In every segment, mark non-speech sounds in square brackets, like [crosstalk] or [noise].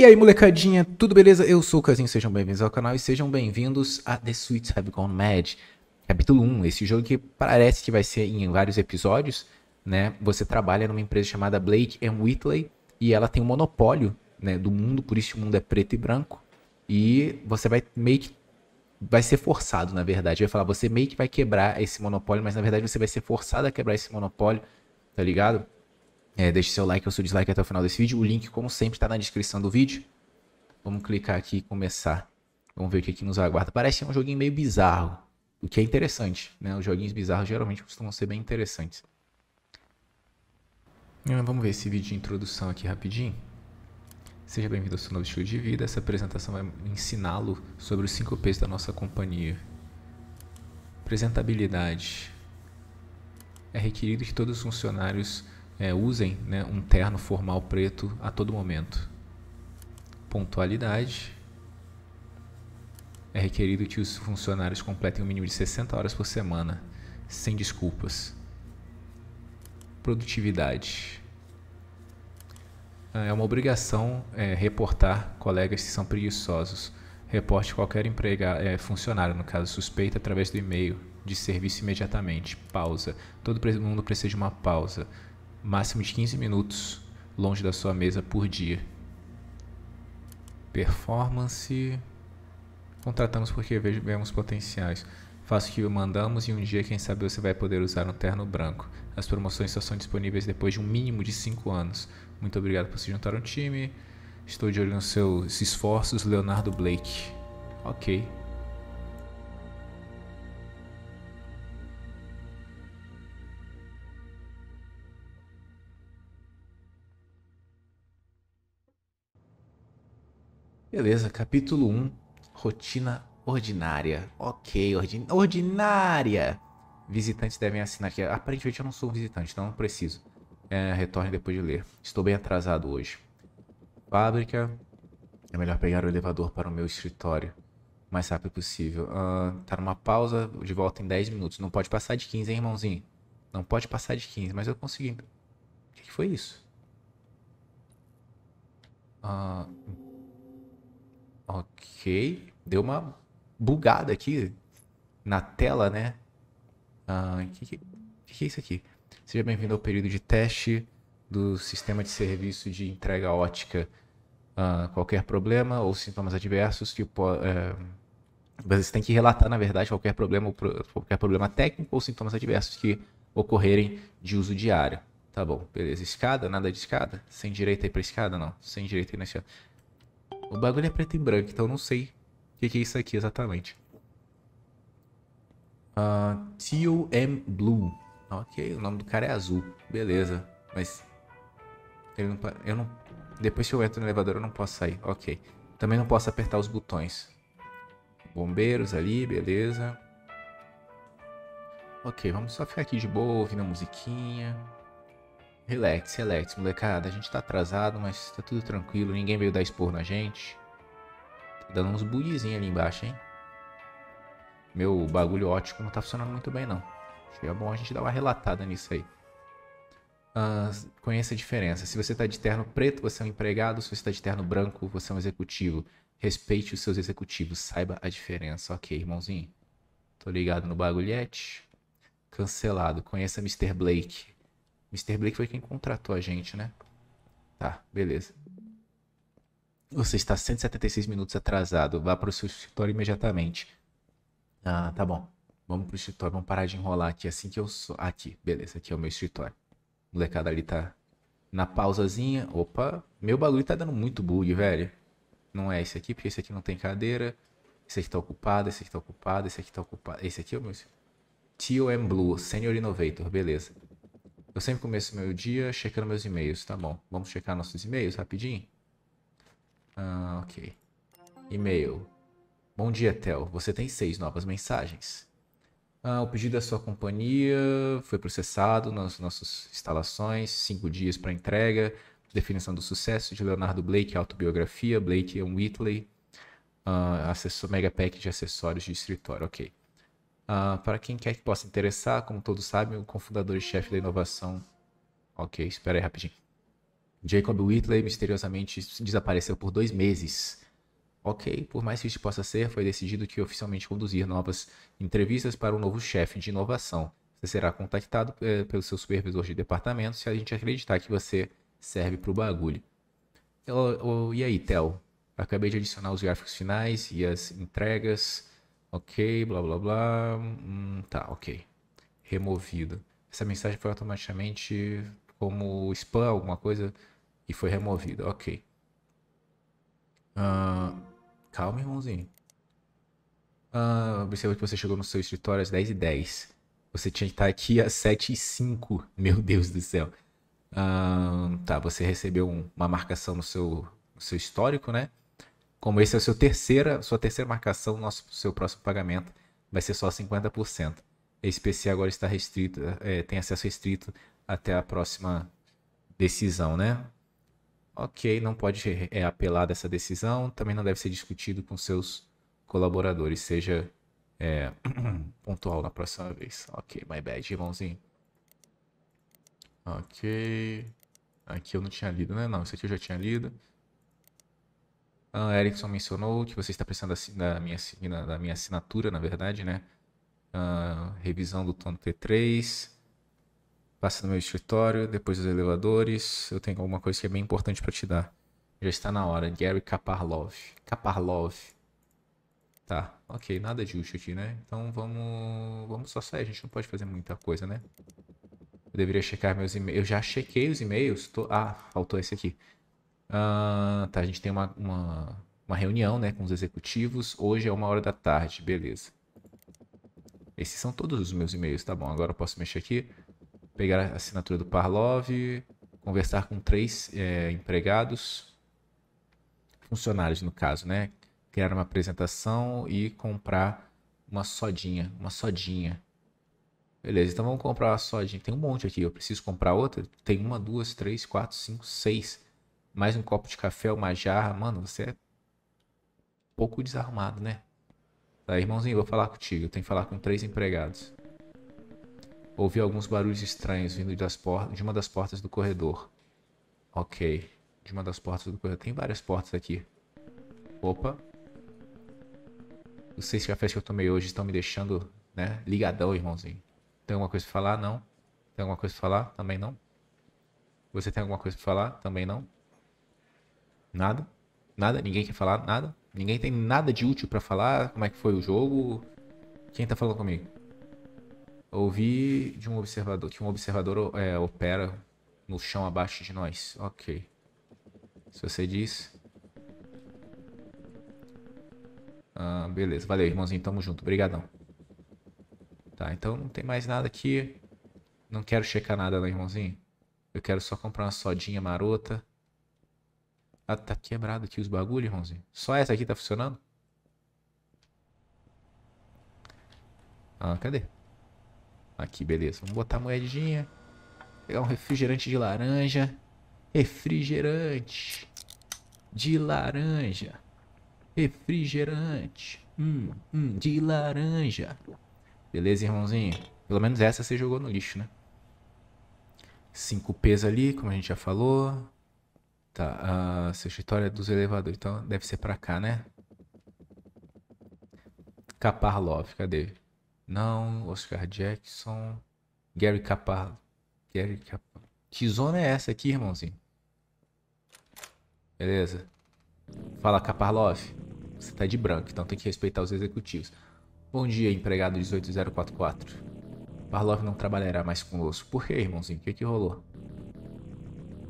E aí, molecadinha, tudo beleza? Eu sou o Casinho, sejam bem-vindos ao canal e sejam bem-vindos a The Sweets Have Gone Mad, capítulo 1. Esse jogo que parece que vai ser em vários episódios, né? Você trabalha numa empresa chamada Blake Whitley e ela tem um monopólio né, do mundo, por isso o mundo é preto e branco. E você vai meio que vai ser forçado, na verdade. Vai falar, você meio que vai quebrar esse monopólio, mas na verdade você vai ser forçado a quebrar esse monopólio, tá ligado? É, deixe seu like ou seu dislike até o final desse vídeo. O link, como sempre, está na descrição do vídeo. Vamos clicar aqui e começar. Vamos ver o que, que nos aguarda. Parece um joguinho meio bizarro, o que é interessante. Né? Os joguinhos bizarros geralmente costumam ser bem interessantes. É, vamos ver esse vídeo de introdução aqui rapidinho. Seja bem-vindo ao seu novo estilo de vida. Essa apresentação vai ensiná-lo sobre os cinco P's da nossa companhia. Apresentabilidade. É requerido que todos os funcionários é, usem né, um terno formal preto a todo momento. Pontualidade. É requerido que os funcionários completem o um mínimo de 60 horas por semana, sem desculpas. Produtividade. Ah, é uma obrigação é, reportar colegas que são preguiçosos. Reporte qualquer empregado, é, funcionário, no caso suspeito, através do e-mail de serviço imediatamente. Pausa. Todo mundo precisa de uma pausa máximo de 15 minutos longe da sua mesa por dia. Performance. Contratamos porque vemos potenciais. Faça o que mandamos e um dia, quem sabe, você vai poder usar um terno branco. As promoções só são disponíveis depois de um mínimo de 5 anos. Muito obrigado por se juntar ao time. Estou de olho nos seus esforços, Leonardo Blake. Ok. Beleza, capítulo 1, rotina ordinária. Ok, ordin ordinária. Visitantes devem assinar aqui. Aparentemente eu não sou visitante, então não preciso. É, retorne depois de ler. Estou bem atrasado hoje. Fábrica. É melhor pegar o elevador para o meu escritório. O mais rápido possível. Uh, tá numa pausa, de volta em 10 minutos. Não pode passar de 15, hein, irmãozinho? Não pode passar de 15, mas eu consegui. O que, que foi isso? Uh, Ok. Deu uma bugada aqui na tela, né? O ah, que, que, que, é isso aqui? Seja bem-vindo ao período de teste do sistema de serviço de entrega ótica. Ah, qualquer problema ou sintomas adversos que é, eh, você tem que relatar, na verdade, qualquer problema, qualquer problema técnico ou sintomas adversos que ocorrerem de uso diário. Tá bom, beleza. Escada? Nada de escada? Sem direito aí pra escada? Não. Sem direito aí na escada. O bagulho é preto e branco, então eu não sei o que, é isso aqui exatamente. Uh, M. Blue. Ok, o nome do cara é azul. Beleza, mas... Ele não, eu não... Depois que eu entro no elevador eu não posso sair. Ok. Também não posso apertar os botões. Bombeiros ali, beleza. Ok, vamos só ficar aqui de boa, ouvindo a musiquinha. Relax, relax, molecada. A gente tá atrasado, mas tá tudo tranquilo. Ninguém veio dar expor na gente. Tá dando uns buizinhos ali embaixo, hein? Meu bagulho ótico não tá funcionando muito bem, não. Acho que é bom a gente dar uma relatada nisso aí. Ah, conheça a diferença. Se você tá de terno preto, você é um empregado. Se você tá de terno branco, você é um executivo. Respeite os seus executivos. Saiba a diferença. Ok, irmãozinho. Tô ligado no bagulhete. Cancelado. Conheça Mr. Blake. Mr. Blake foi quem contratou a gente, né? Tá, beleza. Você está 176 minutos atrasado. Vá para o seu escritório imediatamente. Ah, tá bom. Vamos para o escritório, vamos parar de enrolar aqui. Assim que eu sou. Aqui, beleza, aqui é o meu escritório. O molecada ali tá na pausazinha. Opa, meu bagulho tá dando muito bug, velho. Não é esse aqui, porque esse aqui não tem cadeira. Esse aqui tá ocupado, esse aqui tá ocupado, esse aqui tá ocupado. Esse aqui é o meu. Tio M. Blue, Senior Innovator, beleza. Eu sempre começo meu dia checando meus e-mails, tá bom. Vamos checar nossos e-mails rapidinho? Ah, ok. E-mail. Bom dia, Tel. Você tem seis novas mensagens. Ah, o pedido da sua companhia foi processado nas nossas instalações, cinco dias para entrega. Definição do sucesso de Leonardo Blake, autobiografia, Blake e é Whitley. Uh, ah, acessor, mega pack de acessórios de escritório, ok. Uh, para quem quer que possa interessar, como todos sabem, o cofundador e chefe da inovação. Ok, espera aí rapidinho. Jacob Whitley misteriosamente desapareceu por dois meses. Ok, por mais que isso possa ser, foi decidido que oficialmente conduzir novas entrevistas para o um novo chefe de inovação. Você será contactado eh, pelo seu supervisor de departamento se a gente acreditar que você serve para o bagulho. e aí, Tel? Acabei de adicionar os gráficos finais e as entregas. Ok, blá blá blá. Hum, tá, ok. Removido. Essa mensagem foi automaticamente como spam, alguma coisa, e foi removida. Ok. Uh, calma, irmãozinho. Uh, observa que você chegou no seu escritório às 10h10. Você tinha que estar aqui às 7h05. Meu Deus do céu. Uh, tá, você recebeu um, uma marcação no seu, no seu histórico, né? Como esse é a seu terceira, sua terceira marcação, nosso seu próximo pagamento vai ser só 50%. Esse PC agora está restrito, é, tem acesso restrito até a próxima decisão, né? Ok, não pode é, apelar dessa decisão, também não deve ser discutido com seus colaboradores, seja é, [clears throat] pontual na próxima vez. Ok, my bad, irmãozinho. Ok. Aqui eu não tinha lido, né? Não, isso aqui eu já tinha lido. A ah, Erickson mencionou que você está precisando da, minha, da minha assinatura, na verdade, né? Uh, revisão do tom T3. Passa no meu escritório, depois dos elevadores. Eu tenho alguma coisa que é bem importante para te dar. Já está na hora. Gary Kaparlov. Kaparlov. Tá, ok. Nada de útil aqui, né? Então vamos, vamos só sair. A gente não pode fazer muita coisa, né? Eu deveria checar meus e-mails. Eu já chequei os e-mails. Tô... Ah, faltou esse aqui. Ah, tá, a gente tem uma, uma, uma reunião né, com os executivos. Hoje é uma hora da tarde, beleza. Esses são todos os meus e-mails, tá bom. Agora eu posso mexer aqui, pegar a assinatura do Parlov, conversar com três é, empregados, funcionários no caso, né? Criar uma apresentação e comprar uma sodinha, uma sodinha. Beleza, então vamos comprar uma sodinha. Tem um monte aqui, eu preciso comprar outra? Tem uma, duas, três, quatro, cinco, seis mais um copo de café, uma jarra, mano, você é um pouco desarmado, né? Tá, irmãozinho, vou falar contigo. Eu tenho que falar com três empregados. Ouvi alguns barulhos estranhos vindo das portas, de uma das portas do corredor. Ok. De uma das portas do corredor. Tem várias portas aqui. Opa. Os seis cafés que eu tomei hoje estão me deixando, né? Ligadão, irmãozinho. Tem alguma coisa pra falar? Não. Tem alguma coisa pra falar? Também não. Você tem alguma coisa pra falar? Também não. Nada? Nada? Ninguém quer falar? Nada? Ninguém tem nada de útil para falar? Como é que foi o jogo? Quem tá falando comigo? Ouvi de um observador que um observador é, opera no chão abaixo de nós. Ok. Se você diz. Ah, beleza. Valeu, irmãozinho. Tamo junto. Obrigadão. Tá, então não tem mais nada aqui. Não quero checar nada, né, irmãozinho? Eu quero só comprar uma sodinha marota ah, tá quebrado aqui os bagulhos, Ronzinho. Só essa aqui tá funcionando? Ah, cadê? Aqui, beleza. Vamos botar a moedinha. Pegar um refrigerante de laranja. Refrigerante de laranja. Refrigerante. Hum, hum, de laranja. Beleza, irmãozinho? Pelo menos essa você jogou no lixo, né? Cinco P's ali, como a gente já falou. Tá, a seu escritório é dos elevadores, então deve ser pra cá, né? Kaparlov, cadê? Não, Oscar Jackson. Gary Kaparlov. Gary Kaparlov. Que zona é essa aqui, irmãozinho? Beleza. Fala, Kaparlov. Você tá de branco, então tem que respeitar os executivos. Bom dia, empregado 18044. Kaparlov não trabalhará mais conosco. Por que, irmãozinho? O que, que rolou?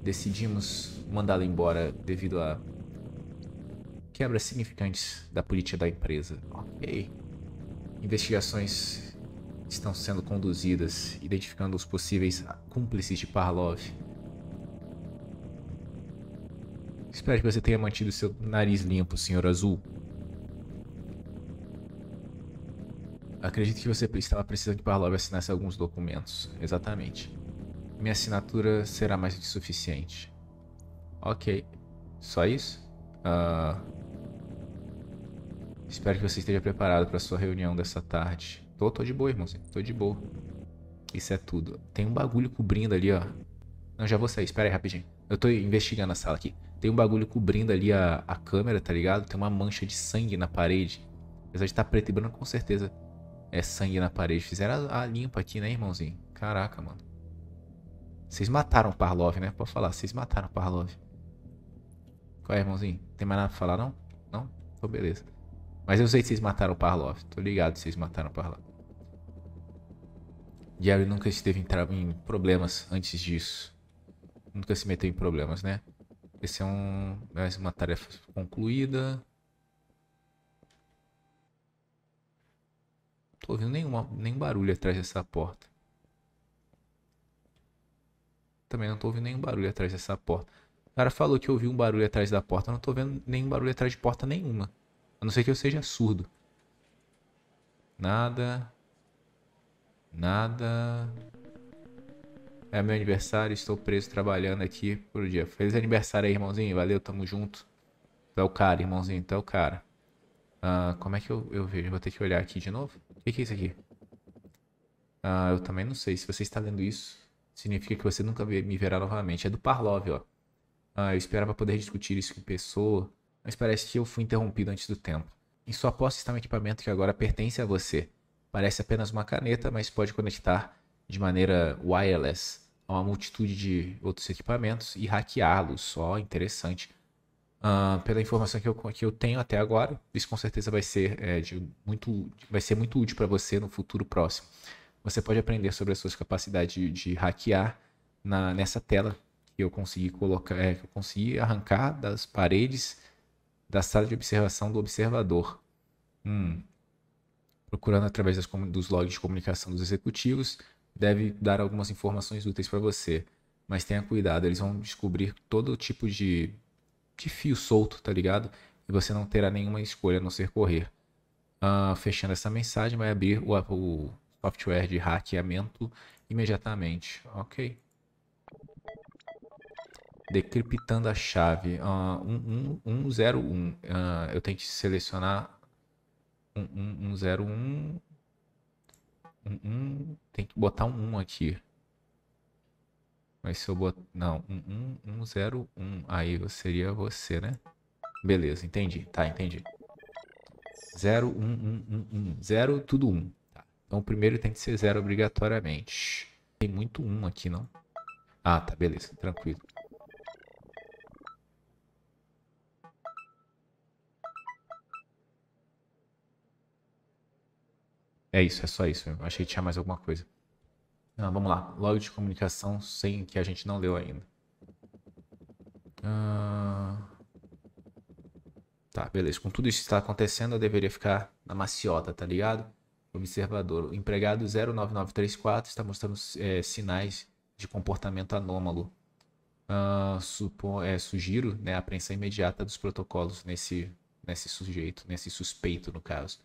Decidimos mandá lo embora devido a quebras significantes da política da empresa. Ok. Investigações estão sendo conduzidas, identificando os possíveis cúmplices de Parlov. Espero que você tenha mantido seu nariz limpo, senhor Azul. Acredito que você estava precisando que Parlov assinasse alguns documentos. Exatamente. Minha assinatura será mais do que suficiente. Ok. Só isso? Uh... Espero que você esteja preparado para sua reunião dessa tarde. Tô, tô de boa, irmãozinho. Tô de boa. Isso é tudo. Tem um bagulho cobrindo ali, ó. Não, já vou sair. Espera aí rapidinho. Eu tô investigando a sala aqui. Tem um bagulho cobrindo ali a, a câmera, tá ligado? Tem uma mancha de sangue na parede. Apesar de estar tá preto e branco, com certeza é sangue na parede. Fizeram a, a limpa aqui, né, irmãozinho? Caraca, mano. Vocês mataram o Parlov, né? Pode falar, vocês mataram o Parlov. Qual é, irmãozinho? Tem mais nada pra falar, não? Não? Então, beleza. Mas eu sei que vocês mataram o Parlov. Tô ligado que vocês mataram o Parlov. Jerry nunca esteve em, em problemas antes disso. Nunca se meteu em problemas, né? Esse é um, mais uma tarefa concluída. Não tô ouvindo nenhuma, nenhum barulho atrás dessa porta. Também não tô ouvindo nenhum barulho atrás dessa porta cara falou que ouviu um barulho atrás da porta. Eu não tô vendo nenhum barulho atrás de porta nenhuma. A não ser que eu seja surdo. Nada. Nada. É meu aniversário, estou preso trabalhando aqui por dia. Feliz aniversário aí, irmãozinho. Valeu, tamo junto. Tu é o cara, irmãozinho, tu então é o cara. Ah, como é que eu, eu vejo? Vou ter que olhar aqui de novo. O que, que é isso aqui? Ah, eu também não sei. Se você está lendo isso, significa que você nunca me verá novamente. É do Parlov, ó. Ah, eu esperava poder discutir isso em pessoa, mas parece que eu fui interrompido antes do tempo. Em sua posse está um equipamento que agora pertence a você. Parece apenas uma caneta, mas pode conectar de maneira wireless a uma multitude de outros equipamentos e hackeá-los. Só oh, interessante. Uh, pela informação que eu, que eu tenho até agora, isso com certeza vai ser, é, de muito, vai ser muito útil para você no futuro próximo. Você pode aprender sobre as suas capacidades de, de hackear na, nessa tela que eu consegui colocar, é, que eu consegui arrancar das paredes da sala de observação do observador. Hum. Procurando através das, dos logs de comunicação dos executivos, deve dar algumas informações úteis para você. Mas tenha cuidado, eles vão descobrir todo tipo de, de fio solto, tá ligado? E você não terá nenhuma escolha a não ser correr. Uh, fechando essa mensagem, vai abrir o, o software de hackeamento imediatamente. Ok. Decriptando a chave. Uh, 10101. uh, eu tenho que selecionar 1101. Um, tem que botar um 1 aqui. Mas se eu botar. Não, 11101. aí seria você, né? Beleza, entendi. Tá, entendi. 01111. 0, tudo 1. Tá. Então o primeiro tem que ser 0 obrigatoriamente. Tem muito 1 aqui, não? Ah, tá, beleza, tranquilo. É isso, é só isso. Eu achei que tinha mais alguma coisa. Ah, vamos lá. Log de comunicação sem que a gente não leu ainda. Ah... Tá, beleza. Com tudo isso que está acontecendo, eu deveria ficar na maciota, tá ligado? Observador. O empregado 09934 está mostrando é, sinais de comportamento anômalo. Ah, supo, é, sugiro né, a apreensão imediata dos protocolos nesse, nesse sujeito, nesse suspeito, no caso.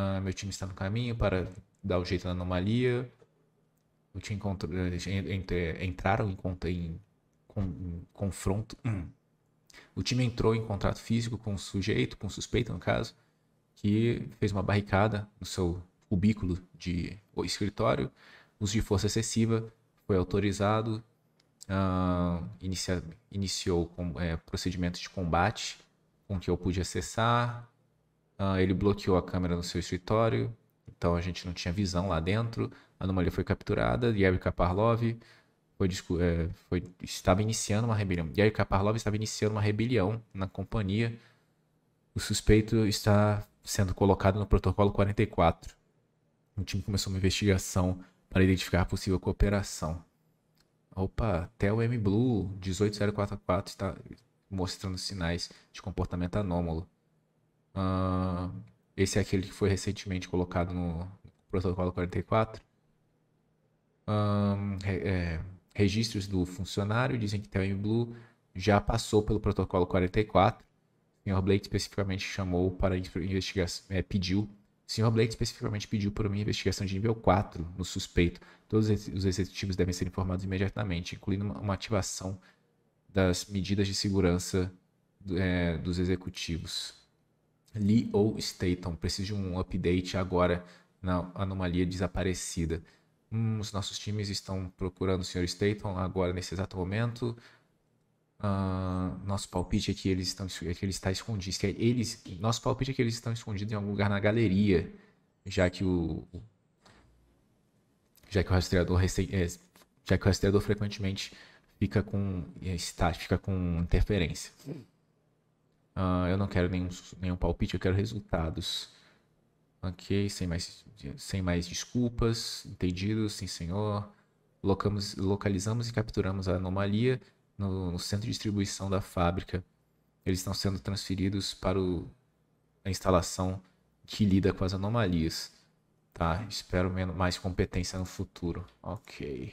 Ah, meu time está no caminho para dar o um jeito na anomalia. Eu te encontro, eh, entre, eh, entraram em, em, com, em confronto. Hum. O time entrou em contrato físico com o sujeito, com o suspeito no caso, que fez uma barricada no seu cubículo de escritório, uso de força excessiva, foi autorizado, uh, inicia, iniciou com, é, procedimentos de combate com que eu pude acessar, ah, ele bloqueou a câmera no seu escritório, então a gente não tinha visão lá dentro. A anomalia foi capturada, Yevka Parlov foi, é, foi, estava iniciando uma rebelião. Yevka Parlov estava iniciando uma rebelião na companhia. O suspeito está sendo colocado no protocolo 44. O time começou uma investigação para identificar possível cooperação. Opa, até o blue 18044 está mostrando sinais de comportamento anômalo. Uh, esse é aquele que foi recentemente colocado no protocolo 44. Um, é, registros do funcionário dizem que Telem Blue já passou pelo protocolo 44. O senhor Blake especificamente chamou para investigação, é, pediu. O Blake especificamente pediu por uma investigação de nível 4 no suspeito. Todos os executivos devem ser informados imediatamente, incluindo uma, uma ativação das medidas de segurança é, dos executivos. Lee ou Staton. Preciso de um update agora na anomalia desaparecida. Hum, os nossos times estão procurando o Sr. Staton agora nesse exato momento. Uh, nosso palpite é que eles estão é que ele está escondido. Que eles, nosso palpite é que eles estão escondidos em algum lugar na galeria, já que o já que o rastreador é, já que o rastreador frequentemente fica com é, está, fica com interferência. Uh, eu não quero nenhum, nenhum palpite, eu quero resultados. Ok, sem mais, sem mais desculpas, entendido, sim senhor. Locamos, localizamos e capturamos a anomalia no, no, centro de distribuição da fábrica. Eles estão sendo transferidos para o, a instalação que lida com as anomalias. Tá, espero menos, mais competência no futuro. Ok.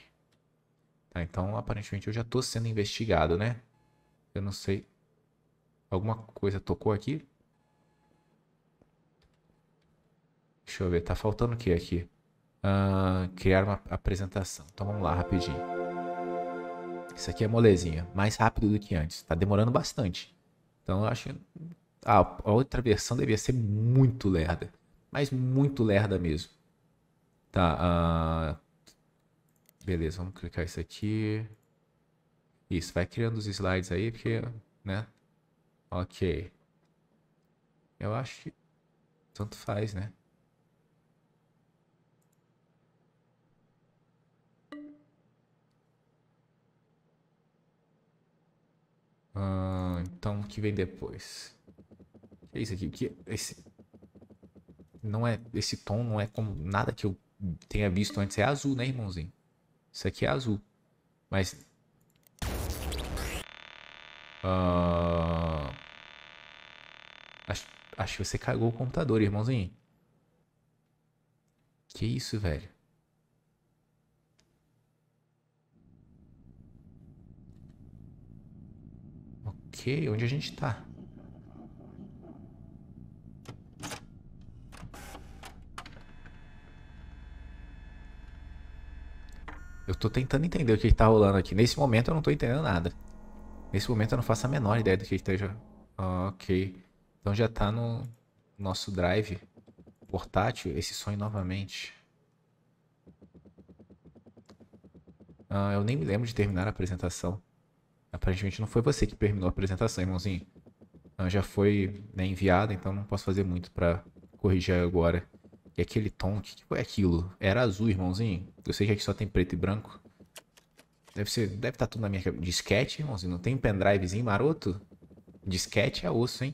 Tá, então aparentemente eu já estou sendo investigado, né? Eu não sei. Alguma coisa tocou aqui? Deixa eu ver, tá faltando o que aqui? Uh, criar uma apresentação. Então vamos lá, rapidinho. Isso aqui é molezinha. Mais rápido do que antes. Tá demorando bastante. Então eu acho. Ah, a outra versão devia ser muito lerda. Mas muito lerda mesmo. Tá. Uh... Beleza, vamos clicar isso aqui. Isso, vai criando os slides aí, porque, né? Ok. Eu acho que tanto faz, né? Ah, então, o que vem depois? O que é isso aqui? O que é esse? Não é, esse tom não é como nada que eu tenha visto antes. É azul, né, irmãozinho? Isso aqui é azul. Mas ah, acho, acho que você cagou o computador, irmãozinho. Que isso, velho? Ok, onde a gente tá? Eu tô tentando entender o que tá rolando aqui. Nesse momento eu não tô entendendo nada. Nesse momento eu não faço a menor ideia do que esteja. Ah, ok. Então já está no nosso drive portátil esse sonho novamente. Ah, eu nem me lembro de terminar a apresentação. Aparentemente não foi você que terminou a apresentação, irmãozinho. Ah, já foi né, enviada, então não posso fazer muito para corrigir agora. E aquele tom, o que, que foi aquilo? Era azul, irmãozinho. Eu sei que aqui só tem preto e branco. Deve ser, deve estar tá tudo na minha cabeça. Disquete, irmãozinho, não tem um pendrivezinho maroto? Disquete é osso, hein?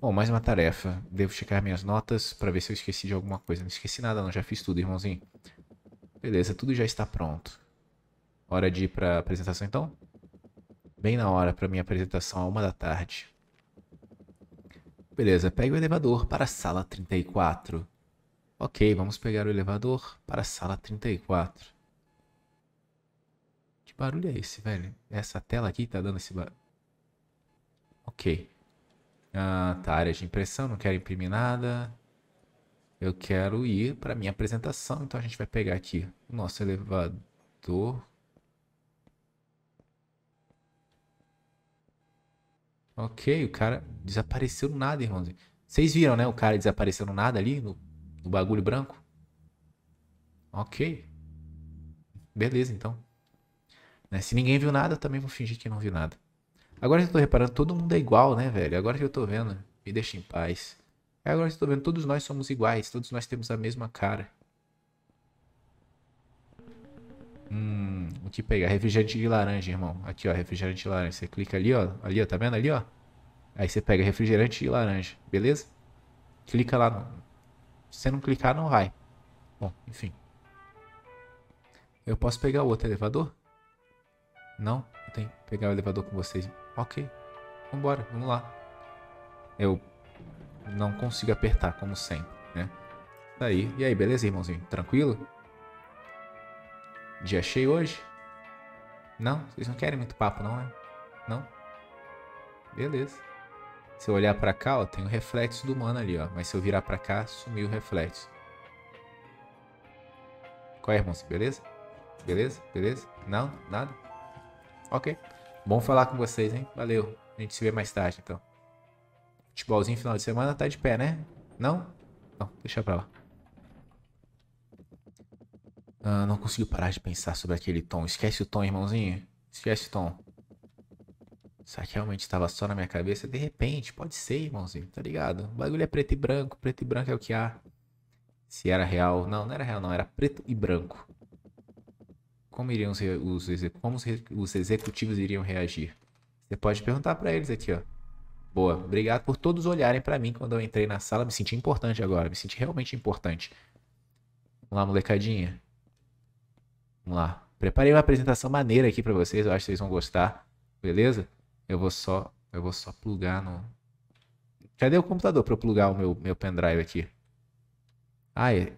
Bom, mais uma tarefa. Devo checar minhas notas para ver se eu esqueci de alguma coisa. Não esqueci nada não, já fiz tudo, irmãozinho. Beleza, tudo já está pronto. Hora de ir para apresentação então? Bem na hora para minha apresentação, a uma da tarde. Beleza, pegue o elevador para a sala 34. Ok, vamos pegar o elevador para a sala 34 barulho é esse, velho? Essa tela aqui tá dando esse barulho. Ok. Ah, tá, área de impressão, não quero imprimir nada. Eu quero ir para minha apresentação, então a gente vai pegar aqui o nosso elevador. Ok, o cara desapareceu do nada, irmãozinho. Vocês viram, né? O cara desapareceu do nada ali, no, no bagulho branco. Ok. Beleza, então. Né? Se ninguém viu nada, também vou fingir que não viu nada. Agora que eu tô reparando, todo mundo é igual, né, velho? Agora que eu tô vendo, me deixa em paz. É, agora que eu tô vendo, todos nós somos iguais, todos nós temos a mesma cara. Hum, o que pegar? Refrigerante de laranja, irmão. Aqui, ó, refrigerante de laranja. Você clica ali, ó. Ali, ó, tá vendo ali, ó? Aí você pega refrigerante de laranja, beleza? Clica lá. No... Se você não clicar, não vai. Bom, enfim. Eu posso pegar o outro elevador? Não, eu tenho que pegar o elevador com vocês. Ok, vambora, vamos lá. Eu não consigo apertar, como sempre, né? Daí, tá e aí, beleza, irmãozinho? Tranquilo? Dia cheio hoje? Não? Vocês não querem muito papo, não, né? Não? Beleza. Se eu olhar para cá, ó, tem o reflexo do mano ali, ó. Mas se eu virar para cá, sumiu o reflexo. Qual é, irmãozinho? Beleza? Beleza? Beleza? Não? Nada? Ok. Bom falar com vocês, hein? Valeu. A gente se vê mais tarde, então. Futebolzinho final de semana tá de pé, né? Não? Não, deixa pra lá. Ah, não consigo parar de pensar sobre aquele tom. Esquece o tom, irmãozinho. Esquece o tom. Será que realmente estava só na minha cabeça? De repente, pode ser, irmãozinho, tá ligado? O bagulho é preto e branco, preto e branco é o que há. Se era real, não, não era real, não, era preto e branco. Como, iriam os, como os executivos iriam reagir? Você pode perguntar para eles aqui, ó. Boa, obrigado por todos olharem para mim quando eu entrei na sala. Me senti importante agora, me senti realmente importante. Vamos lá, molecadinha. Vamos lá. Preparei uma apresentação maneira aqui para vocês, eu acho que vocês vão gostar. Beleza? Eu vou só, eu vou só plugar no Cadê o computador para eu plugar o meu meu pendrive aqui? Ah, é,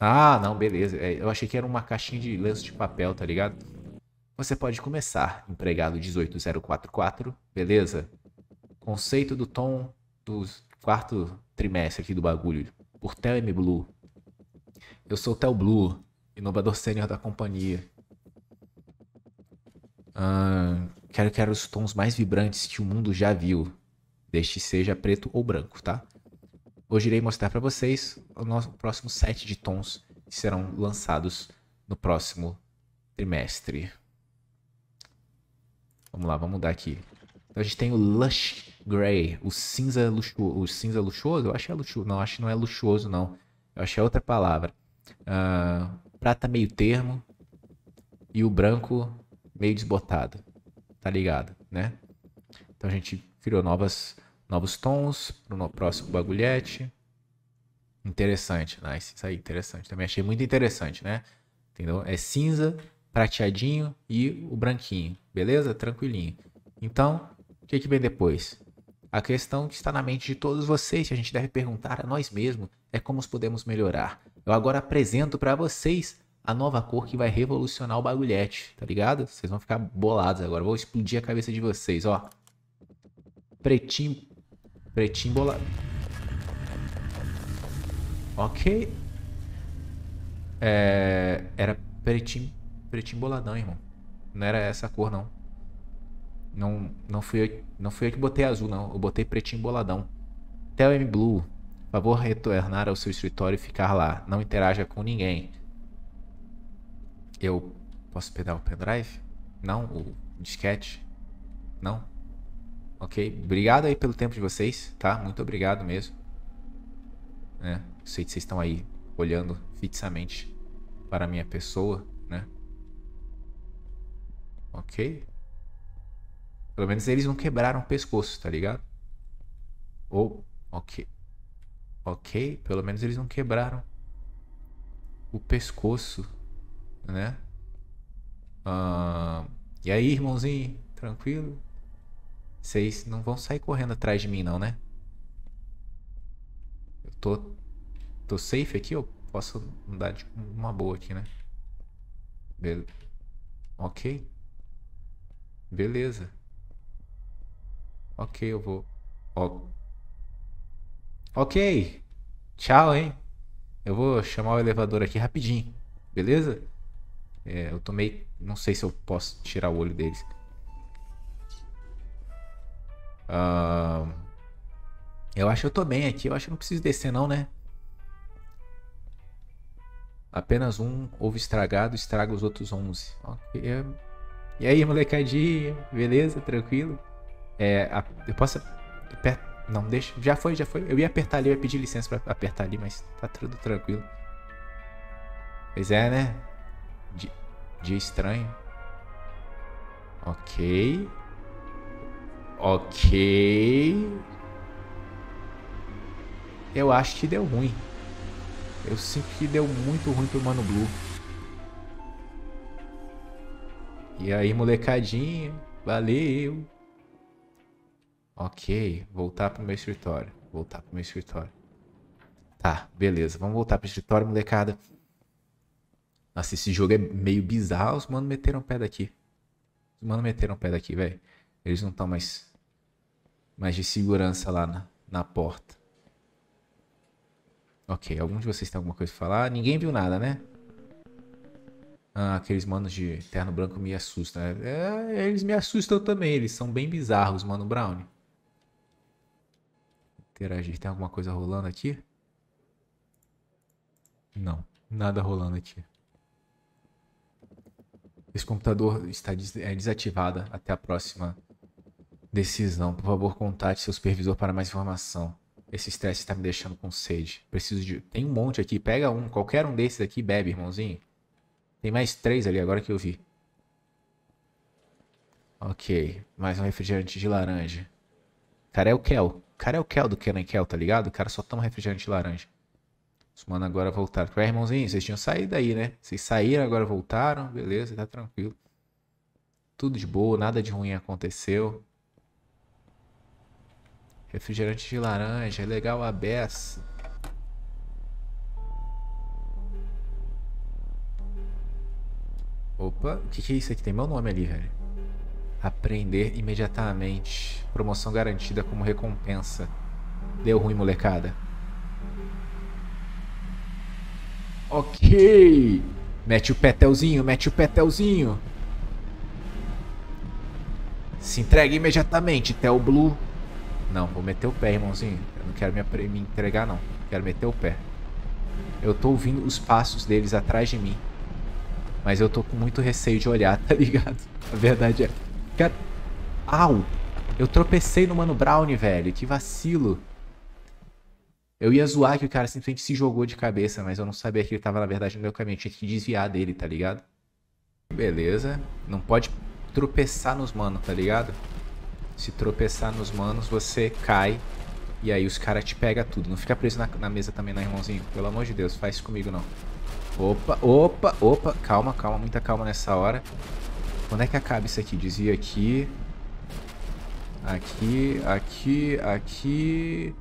ah, não, beleza. É, eu achei que era uma caixinha de lenço de papel, tá ligado? Você pode começar, empregado 18044, beleza? Conceito do tom do quarto trimestre aqui do bagulho, por Tel M Blue. Eu sou Tel Blue, inovador sênior da companhia. Ah, quero que os tons mais vibrantes que o mundo já viu, deste seja preto ou branco, tá? Hoje irei mostrar para vocês o nosso próximo set de tons que serão lançados no próximo trimestre. Vamos lá, vamos mudar aqui. Então a gente tem o Lush Grey, o cinza luxuoso. O cinza luxuoso? Eu acho que é luxuoso. Não, acho que não é luxuoso, não. Eu acho que é outra palavra. Uh, prata meio termo e o branco meio desbotado. Tá ligado, né? Então a gente criou novas novos tons para o próximo bagulhete. Interessante, nice. Isso aí, interessante. Também achei muito interessante, né? Entendeu? É cinza, prateadinho e o branquinho, beleza? Tranquilinho. Então, o que, que vem depois? A questão que está na mente de todos vocês, que a gente deve perguntar a nós mesmos, é como os podemos melhorar. Eu agora apresento para vocês a nova cor que vai revolucionar o bagulhete, tá ligado? Vocês vão ficar bolados agora. Vou explodir a cabeça de vocês, ó. Pretinho Pretinho bolado. Ok. É, era pretinho, pretinho boladão, irmão. Não era essa a cor, não. Não, não, fui eu, não fui eu que botei azul, não. Eu botei pretinho boladão. Tell M Blue, favor retornar ao seu escritório e ficar lá. Não interaja com ninguém. Eu posso pegar o pendrive? Não? O disquete? Não? Ok? Obrigado aí pelo tempo de vocês, tá? Muito obrigado mesmo. Né? Sei que vocês estão aí olhando fixamente para a minha pessoa, né? Ok? Pelo menos eles não quebraram o pescoço, tá ligado? Ou, oh, ok. Ok, pelo menos eles não quebraram o pescoço, né? Ah, e aí, irmãozinho? Tranquilo? Vocês não vão sair correndo atrás de mim, não, né? Eu tô. Tô safe aqui? Eu posso andar de uma boa aqui, né? Be ok. Beleza. Ok, eu vou. Ok. Tchau, hein? Eu vou chamar o elevador aqui rapidinho. Beleza? É, eu tomei. Não sei se eu posso tirar o olho deles. Uh, eu acho que eu tô bem aqui. Eu acho que não preciso descer, não, né? Apenas um ovo estragado estraga os outros 11. Okay. E aí, molecadinha? Beleza? Tranquilo? É, eu posso. Aper... Não, deixa. Já foi, já foi. Eu ia apertar ali, eu ia pedir licença pra apertar ali, mas tá tudo tranquilo. Pois é, né? Dia, dia estranho. Ok. Ok. Eu acho que deu ruim. Eu sinto que deu muito ruim pro Mano Blue. E aí, molecadinho. Valeu. Ok. Voltar pro meu escritório. Voltar pro meu escritório. Tá, beleza. Vamos voltar pro escritório, molecada. Nossa, esse jogo é meio bizarro. Os mano meteram o pé daqui. Os mano meteram o pé daqui, velho. Eles não estão mais, mais de segurança lá na, na porta. Ok, algum de vocês tem alguma coisa pra falar? Ah, ninguém viu nada, né? Ah, aqueles manos de terno branco me assustam. É, é eles me assustam também, eles são bem bizarros, mano Brown. Interagir, tem alguma coisa rolando aqui? Não, nada rolando aqui. Esse computador está des é desativado até a próxima Decisão. Por favor, contate seu supervisor para mais informação. Esse estresse está me deixando com sede. Preciso de. Tem um monte aqui. Pega um. Qualquer um desses aqui bebe, irmãozinho. Tem mais três ali agora que eu vi. Ok. Mais um refrigerante de laranja. Cara é o Kel. Cara é o Kel do Kenan Kel, tá ligado? O cara só toma refrigerante de laranja. Os mano agora voltaram. É, irmãozinho, vocês tinham saído aí, né? Vocês saíram, agora voltaram. Beleza, tá tranquilo. Tudo de boa, nada de ruim aconteceu. Refrigerante de laranja, é legal a beça. Opa, o que, que é isso aqui? Tem meu nome ali, velho. Aprender imediatamente. Promoção garantida como recompensa. Deu ruim, molecada. Ok. Mete o petelzinho, mete o petelzinho. Se entregue imediatamente, Tel Blue. Não, vou meter o pé, irmãozinho. Eu não quero me, me entregar, não. Quero meter o pé. Eu tô ouvindo os passos deles atrás de mim. Mas eu tô com muito receio de olhar, [laughs] tá ligado? A verdade é. Cara... Au! Eu tropecei no Mano Brown, velho. Que vacilo. Eu ia zoar que o cara simplesmente se jogou de cabeça, mas eu não sabia que ele tava, na verdade, no meu caminho. Eu tinha que desviar dele, tá ligado? Beleza. Não pode tropeçar nos manos, tá ligado? Se tropeçar nos manos, você cai. E aí os caras te pegam tudo. Não fica preso na, na, mesa também, né, irmãozinho. Pelo amor de Deus, faz isso comigo, não. Opa, opa, opa. Calma, calma. Muita calma nessa hora. Quando é que acaba isso aqui? Desvia aqui. Aqui, aqui, aqui.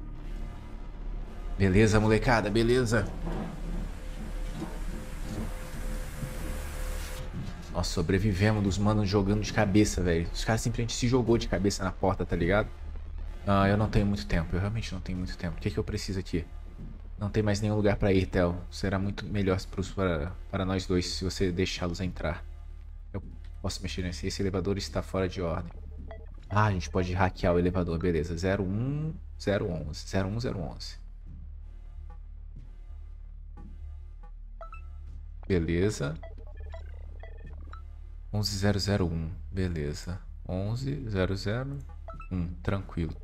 Beleza, molecada. Beleza. Nós sobrevivemos dos manos jogando de cabeça, velho. Os caras simplesmente se jogou de cabeça na porta, tá ligado? Ah, eu não tenho muito tempo. Eu realmente não tenho muito tempo. O que, é que eu preciso aqui? Não tem mais nenhum lugar para ir, Theo. Será muito melhor pros, para, para nós dois se você deixá-los entrar. Eu posso mexer nesse. Esse elevador está fora de ordem. Ah, a gente pode hackear o elevador. Beleza. 01011. 01011. Beleza. 11001, beleza. 11001, tranquilo.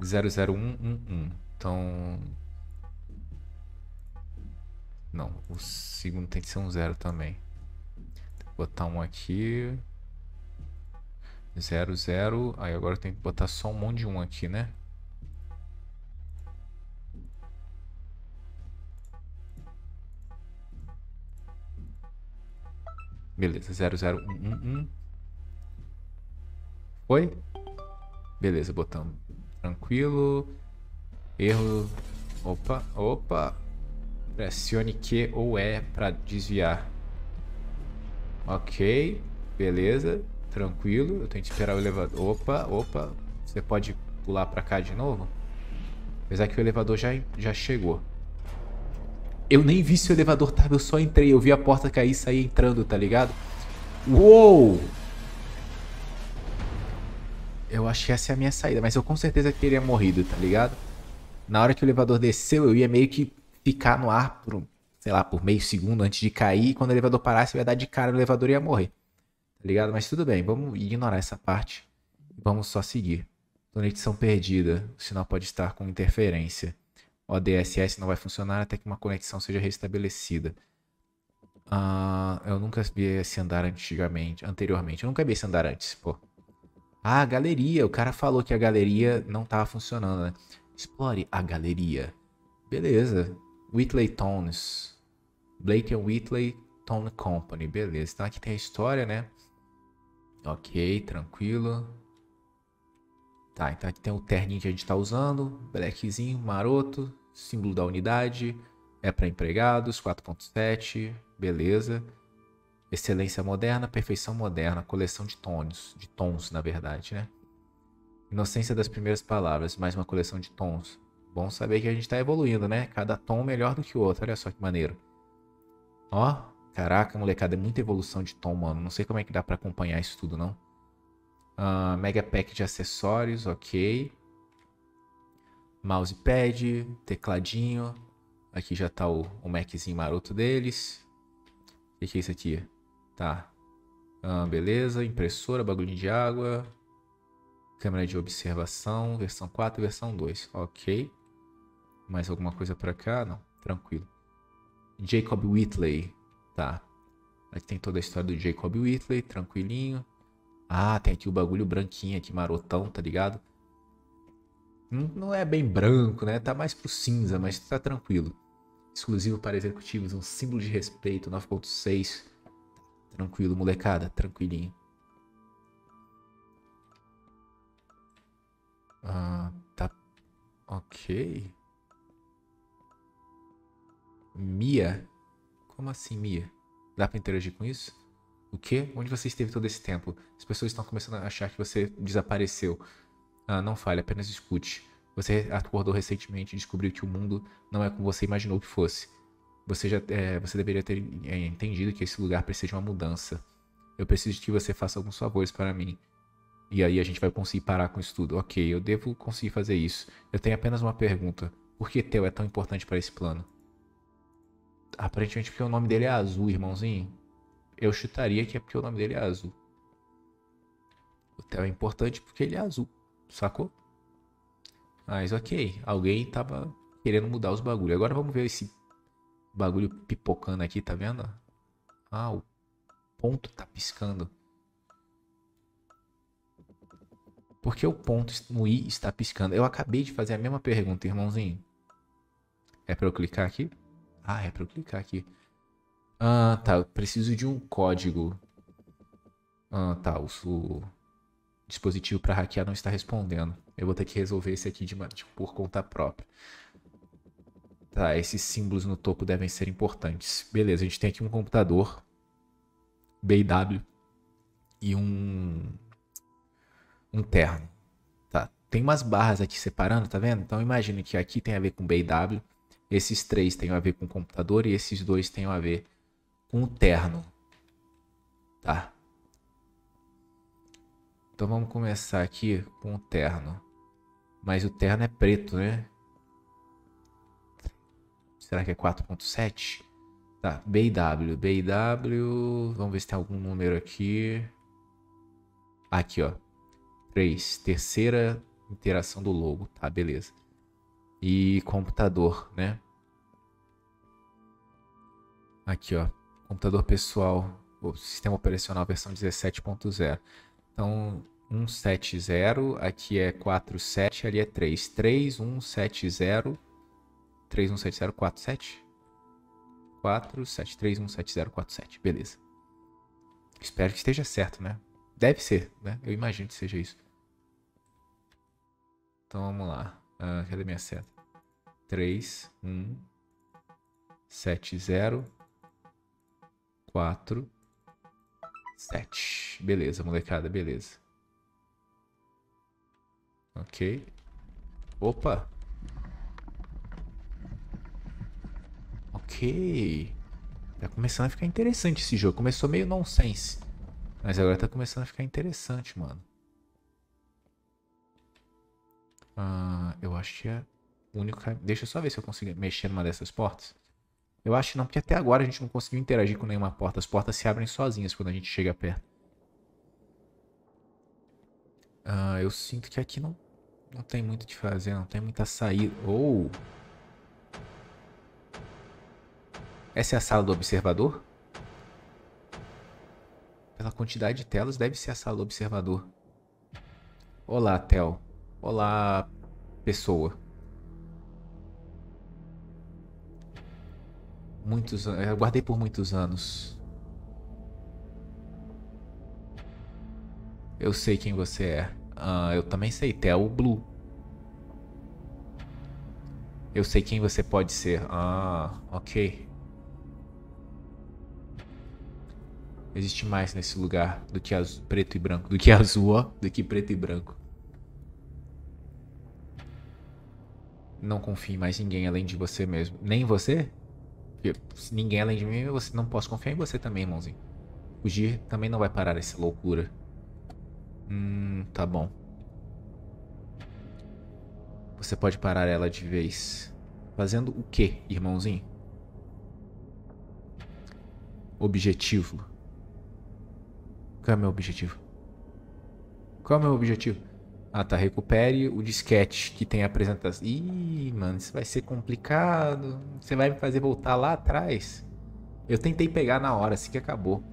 00111, então... Não, o segundo tem que ser um zero também. Vou botar um aqui. 00, aí agora tem que botar só um monte de um aqui, né? Beleza, 00111. Foi? Beleza, botão tranquilo. Erro. Opa, opa. Pressione Q ou E para desviar. Ok, beleza, tranquilo. Eu tenho que esperar o elevador. Opa, opa. Você pode pular para cá de novo? Apesar que o elevador já, já chegou. Eu nem vi se o elevador tava, eu só entrei. Eu vi a porta cair e saí entrando, tá ligado? Uou! Eu achei essa é a minha saída, mas eu com certeza teria morrido, tá ligado? Na hora que o elevador desceu, eu ia meio que ficar no ar por, sei lá, por meio segundo antes de cair. E quando o elevador parasse, eu ia dar de cara no elevador e ia morrer. Tá ligado? Mas tudo bem, vamos ignorar essa parte. Vamos só seguir. Conexão perdida. O sinal pode estar com interferência o DSS não vai funcionar até que uma conexão seja restabelecida. Ah, eu nunca vi esse andar antigamente, anteriormente. Eu nunca vi esse andar antes, pô. Ah, a galeria. O cara falou que a galeria não estava funcionando, né? Explore a galeria. Beleza. Whitley Tones. Blake and Whitley Tone Company. Beleza. Então aqui tem a história, né? Ok, tranquilo. Tá, então aqui tem o terninho que a gente tá usando. Blackzinho, maroto símbolo da unidade, é para empregados, 4.7, beleza. Excelência moderna, perfeição moderna, coleção de tons, de tons, na verdade, né? Inocência das primeiras palavras, mais uma coleção de tons. Bom saber que a gente está evoluindo, né? Cada tom melhor do que o outro, olha só que maneiro. Ó, caraca, molecada, é muita evolução de tom, mano. Não sei como é que dá para acompanhar isso tudo, não. Uh, mega pack de acessórios, ok mousepad, tecladinho. Aqui já tá o, o Maczinho maroto deles. O que, que é isso aqui? Tá. Ah, beleza, impressora, bagulho de água. Câmera de observação, versão 4 versão 2. Ok. Mais alguma coisa pra cá? Não, tranquilo. Jacob Whitley. Tá. Aqui tem toda a história do Jacob Whitley, tranquilinho. Ah, tem aqui o bagulho branquinho aqui, marotão, tá ligado? Não é bem branco, né? Tá mais pro cinza, mas tá tranquilo. Exclusivo para executivos, um símbolo de respeito, 9.6. Tranquilo, molecada, tranquilinho. Ah, tá. Ok. Mia? Como assim, Mia? Dá pra interagir com isso? O quê? Onde você esteve todo esse tempo? As pessoas estão começando a achar que você desapareceu. Ah, não fale, apenas escute. Você acordou recentemente e descobriu que o mundo não é como você imaginou que fosse. Você já é, você deveria ter é, entendido que esse lugar precisa de uma mudança. Eu preciso que você faça alguns favores para mim. E aí a gente vai conseguir parar com isso tudo. Ok, eu devo conseguir fazer isso. Eu tenho apenas uma pergunta. Por que Theo é tão importante para esse plano? Aparentemente porque o nome dele é Azul, irmãozinho. Eu chutaria que é porque o nome dele é Azul. O Theo é importante porque ele é azul. Sacou? Mas ok, alguém tava querendo mudar os bagulhos. Agora vamos ver esse bagulho pipocando aqui, tá vendo? Ah, o ponto tá piscando. Por que o ponto no i está piscando? Eu acabei de fazer a mesma pergunta, irmãozinho. É para eu clicar aqui? Ah, é para eu clicar aqui. Ah, tá. Eu preciso de um código. Ah, tá. O, dispositivo para hackear não está respondendo. Eu vou ter que resolver esse aqui de, tipo, por conta própria. Tá, esses símbolos no topo devem ser importantes. Beleza, a gente tem aqui um computador BW e um um terno. Tá, tem umas barras aqui separando, tá vendo? Então imagina que aqui tem a ver com BW, esses três têm a ver com computador e esses dois têm a ver com o terno. Tá? Então vamos começar aqui com o terno. Mas o terno é preto, né? Será que é 4.7? Tá, BW, BW. Vamos ver se tem algum número aqui. Aqui, ó. 3. Terceira interação do logo. Tá, beleza. E computador, né? Aqui, ó. Computador pessoal. O sistema operacional versão 17.0. Então, 170, aqui é 47, ali é 3. 7, 0, 47, 317047, beleza. Espero que esteja certo, né? Deve ser, né? Eu imagino que seja isso. Então vamos lá. Ah, cadê minha seta? 3, 1, 7, 0, 4, Sete. Beleza, molecada, beleza. Ok. Opa. Ok. Tá começando a ficar interessante esse jogo. Começou meio nonsense. Mas agora tá começando a ficar interessante, mano. Ah, eu acho que é o único... Deixa eu só ver se eu consigo mexer numa dessas portas. Eu acho que não, porque até agora a gente não conseguiu interagir com nenhuma porta. As portas se abrem sozinhas quando a gente chega perto. Ah, eu sinto que aqui não, não tem muito o que fazer, não tem muita saída. Ou... Oh. Essa é a sala do observador? Pela quantidade de telas, deve ser a sala do observador. Olá, Tel. Olá, pessoa. muitos anos. Eu guardei por muitos anos. Eu sei quem você é. Ah, eu também sei, Theo Blue. Eu sei quem você pode ser. Ah, ok. Existe mais nesse lugar do que azul, preto e branco. Do que [laughs] azul, ó. Do que preto e branco. Não confie em mais ninguém além de você mesmo. Nem você? ninguém além de mim, você não posso confiar em você também, irmãozinho. O também não vai parar essa loucura. Hum, tá bom. Você pode parar ela de vez. Fazendo o que, irmãozinho? Objetivo. Qual é o meu objetivo? Qual é o meu objetivo? Ah tá, recupere o disquete que tem apresentação. Ih, mano, isso vai ser complicado. Você vai me fazer voltar lá atrás? Eu tentei pegar na hora, assim que acabou.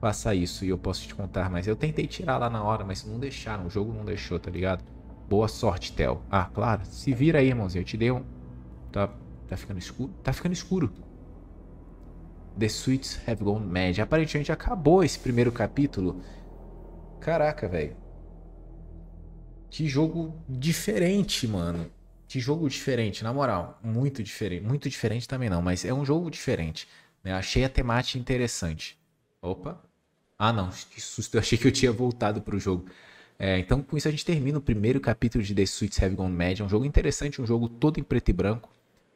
Faça isso e eu posso te contar, mas eu tentei tirar lá na hora, mas não deixaram, o jogo não deixou, tá ligado? Boa sorte, Tel. Ah, claro, se vira aí, irmãozinho, eu te dei um... Tá, tá ficando escuro? Tá ficando escuro. The Suites Have Gone Mad. Aparentemente acabou esse primeiro capítulo. Caraca, velho. Que jogo diferente, mano. Que jogo diferente, na moral. Muito diferente. Muito diferente também não, mas é um jogo diferente. Né? Achei a temática interessante. Opa. Ah, não. Que susto. Eu achei que eu tinha voltado pro jogo. É, então, com isso, a gente termina o primeiro capítulo de The Suits Have Gone Mad. É um jogo interessante, um jogo todo em preto e branco,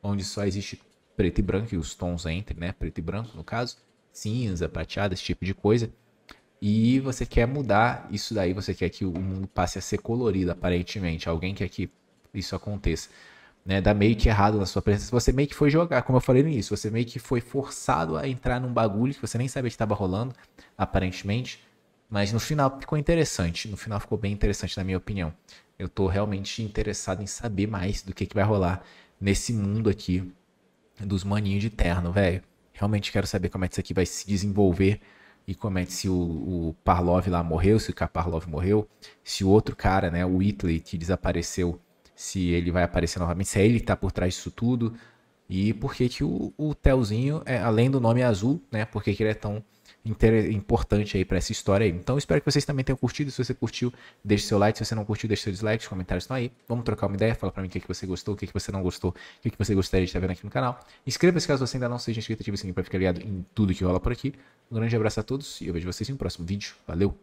onde só existe preto e branco e os tons entre, né? Preto e branco, no caso. Cinza, prateada, esse tipo de coisa. E você quer mudar isso daí, você quer que o mundo passe a ser colorido, aparentemente. Alguém quer que isso aconteça. Né, dá meio que errado na sua presença. Você meio que foi jogar, como eu falei no início, você meio que foi forçado a entrar num bagulho que você nem sabia que estava rolando, aparentemente. Mas no final ficou interessante. No final ficou bem interessante, na minha opinião. Eu tô realmente interessado em saber mais do que, que vai rolar nesse mundo aqui dos maninhos de terno, velho. Realmente quero saber como é que isso aqui vai se desenvolver e comente é se o, o, Parlov lá morreu, se o Kaparlov morreu, se o outro cara, né, o Whitley, que desapareceu, se ele vai aparecer novamente, se é ele que tá por trás disso tudo. E por que, que o, o Telzinho, é, além do nome azul, né? Por que, que ele é tão importante aí para essa história aí. Então espero que vocês também tenham curtido. Se você curtiu, deixe seu like. Se você não curtiu, deixe seu dislike. Os comentários estão aí. Vamos trocar uma ideia. Fala para mim o é que, você gostou, o que, é você não gostou, o é que, você gostaria de estar vendo aqui no canal. Inscreva-se caso você ainda não seja inscrito. Ative o sininho para ficar ligado em tudo que rola por aqui. Um grande abraço a todos e eu vejo vocês em um próximo vídeo. Valeu!